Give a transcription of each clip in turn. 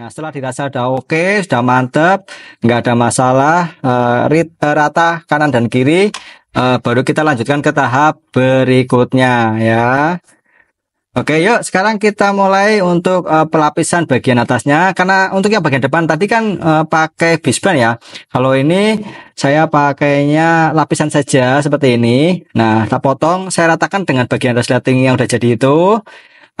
Nah setelah dirasa sudah oke, okay, sudah mantep, nggak ada masalah, uh, rata kanan dan kiri, uh, baru kita lanjutkan ke tahap berikutnya ya. Oke yuk sekarang kita mulai untuk uh, pelapisan bagian atasnya karena untuk yang bagian depan tadi kan uh, pakai bisban ya. Kalau ini saya pakainya lapisan saja seperti ini. Nah kita potong saya ratakan dengan bagian resleting yang udah jadi itu.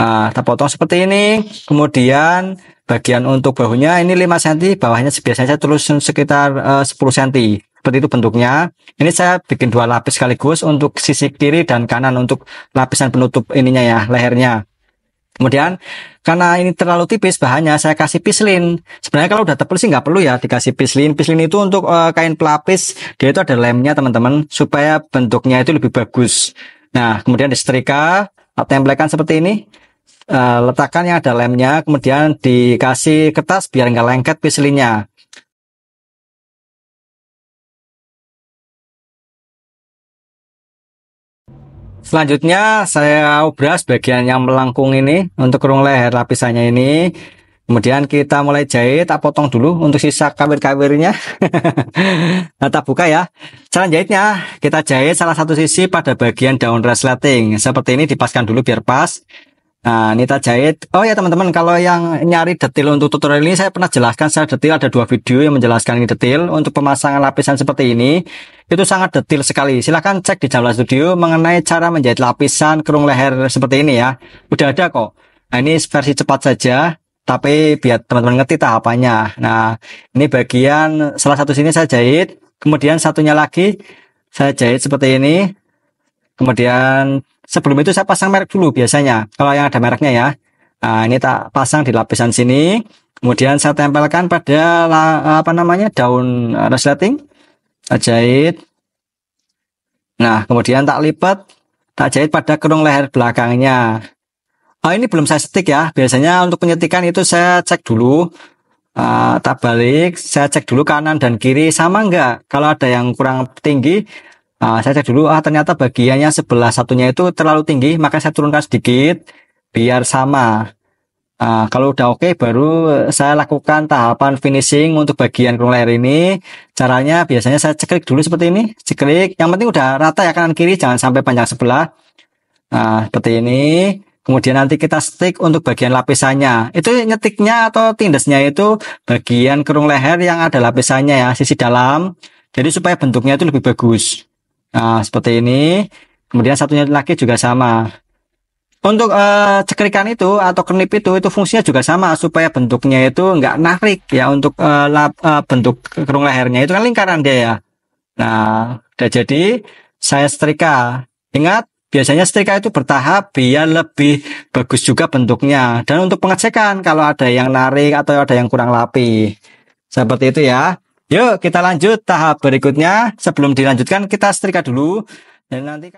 Nah, terpotong seperti ini. Kemudian bagian untuk bahunya ini 5 cm, bawahnya biasanya saya tulis sekitar uh, 10 cm. Seperti itu bentuknya. Ini saya bikin dua lapis sekaligus untuk sisi kiri dan kanan untuk lapisan penutup ininya ya, lehernya. Kemudian karena ini terlalu tipis bahannya, saya kasih pislin. Sebenarnya kalau udah tebel sih nggak perlu ya dikasih pislin. Pislin itu untuk uh, kain pelapis, dia itu ada lemnya teman-teman supaya bentuknya itu lebih bagus. Nah, kemudian disetrika, templekan seperti ini uh, letakkan yang ada lemnya, kemudian dikasih kertas biar nggak lengket pislinnya. Selanjutnya saya obras bagian yang melengkung ini untuk kerung leher lapisannya ini. Kemudian kita mulai jahit, tak potong dulu untuk sisa kawir-kawirnya. nah, tak buka ya. Cara jahitnya, kita jahit salah satu sisi pada bagian daun resleting. Seperti ini dipaskan dulu biar pas. Nah, Nita Jahit. Oh ya teman-teman, kalau yang nyari detail untuk tutorial ini saya pernah jelaskan secara detail ada dua video yang menjelaskan ini detail untuk pemasangan lapisan seperti ini. Itu sangat detail sekali. Silahkan cek di Jamla Studio mengenai cara menjahit lapisan kerung leher seperti ini ya. Udah ada kok. Nah, ini versi cepat saja, tapi biar teman-teman ngerti tahapannya. Nah, ini bagian salah satu sini saya jahit, kemudian satunya lagi saya jahit seperti ini. Kemudian sebelum itu saya pasang merek dulu biasanya kalau yang ada mereknya ya nah, ini tak pasang di lapisan sini kemudian saya tempelkan pada apa namanya daun eh, resleting jahit nah kemudian tak lipat tak jahit pada kerung leher belakangnya oh, ini belum saya setik ya biasanya untuk penyetikan itu saya cek dulu uh, tak balik saya cek dulu kanan dan kiri sama enggak kalau ada yang kurang tinggi Nah, saya cek dulu, ah ternyata bagiannya sebelah satunya itu terlalu tinggi, maka saya turunkan sedikit biar sama. Nah, kalau udah oke, okay, baru saya lakukan tahapan finishing untuk bagian kurung leher ini. Caranya biasanya saya ceklik dulu seperti ini, ceklik. Yang penting udah rata ya kanan kiri, jangan sampai panjang sebelah. Nah, seperti ini. Kemudian nanti kita stick untuk bagian lapisannya. Itu nyetiknya atau tindasnya itu bagian kerung leher yang ada lapisannya ya, sisi dalam. Jadi supaya bentuknya itu lebih bagus. Nah, seperti ini. Kemudian satunya lagi juga sama. Untuk uh, eh, cekrikan itu atau kenip itu itu fungsinya juga sama supaya bentuknya itu nggak narik ya untuk uh, lap, uh, bentuk kerung lehernya itu kan lingkaran dia ya. Nah, udah jadi saya setrika. Ingat biasanya setrika itu bertahap biar lebih bagus juga bentuknya. Dan untuk pengecekan kalau ada yang narik atau ada yang kurang lapi. Seperti itu ya. Yuk kita lanjut tahap berikutnya. Sebelum dilanjutkan kita setrika dulu dan nanti